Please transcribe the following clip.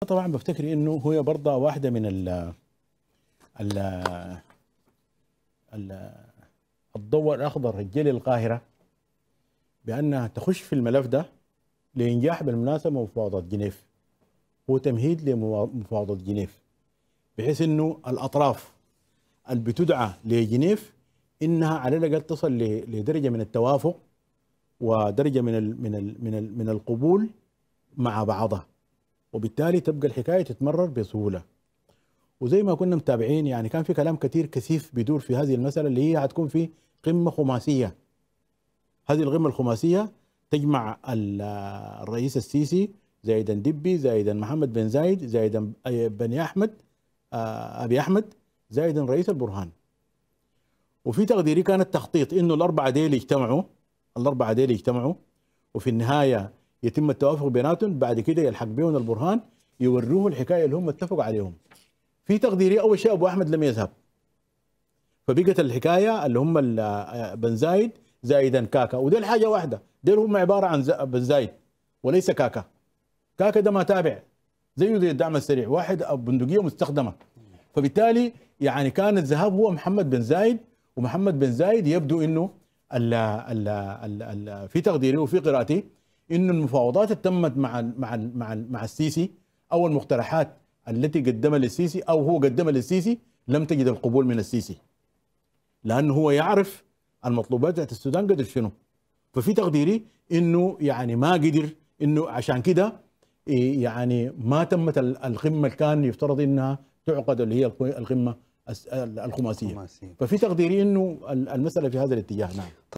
طبعا بفتكر انه هي برضه واحده من ال ال الضوء الاخضر الجلي القاهره بانها تخش في الملف ده لانجاح بالمناسبه مفاوضات جنيف هو تمهيد لمفاوضات جنيف بحيث انه الاطراف اللي بتدعى لجنيف انها على الاقل تصل لدرجه من التوافق ودرجه من الـ من الـ من من القبول مع بعضها وبالتالي تبقى الحكايه تتمرر بسهوله وزي ما كنا متابعين يعني كان في كلام كثير كثيف بيدور في هذه المساله اللي هي هتكون في قمه خماسيه هذه القمه الخماسيه تجمع الرئيس السيسي زايدا دبي زايدا محمد بن زايد زايدا بن احمد آه، ابي احمد زايدا رئيس البرهان وفي تقديري كان التخطيط انه الاربعه ديل يجتمعوا الاربعه ديل يجتمعوا وفي النهايه يتم التوافق بيناتهم بعد كده يلحق بهم البرهان يوروه الحكايه اللي هم اتفقوا عليهم في تقديري اول شيء ابو احمد لم يذهب فبقت الحكايه اللي هم آه، بن زايد زايدا كاكا ودي الحاجه واحده دول هم عباره عن بن زايد وليس كاكا كاكا ده ما تابع زيه زي الدعم السريع واحد بندقيه مستخدمه فبالتالي يعني كان الذهاب هو محمد بن زايد ومحمد بن زايد يبدو انه ال ال ال في تقديري وفي قراءتي انه المفاوضات اللي تمت مع مع مع مع السيسي او المقترحات التي قدمها للسيسي او هو قدمها للسيسي لم تجد القبول من السيسي لانه هو يعرف المطلوبات بتاعت السودان قدر شنو ففي تقديري انه يعني ما قدر انه عشان كده إيه، يعني ما تمت القمه اللي كان يفترض انها تعقد اللي هي القمه الخماسيه, الخماسية. ففي تقديري انه المساله في هذا الاتجاه نعم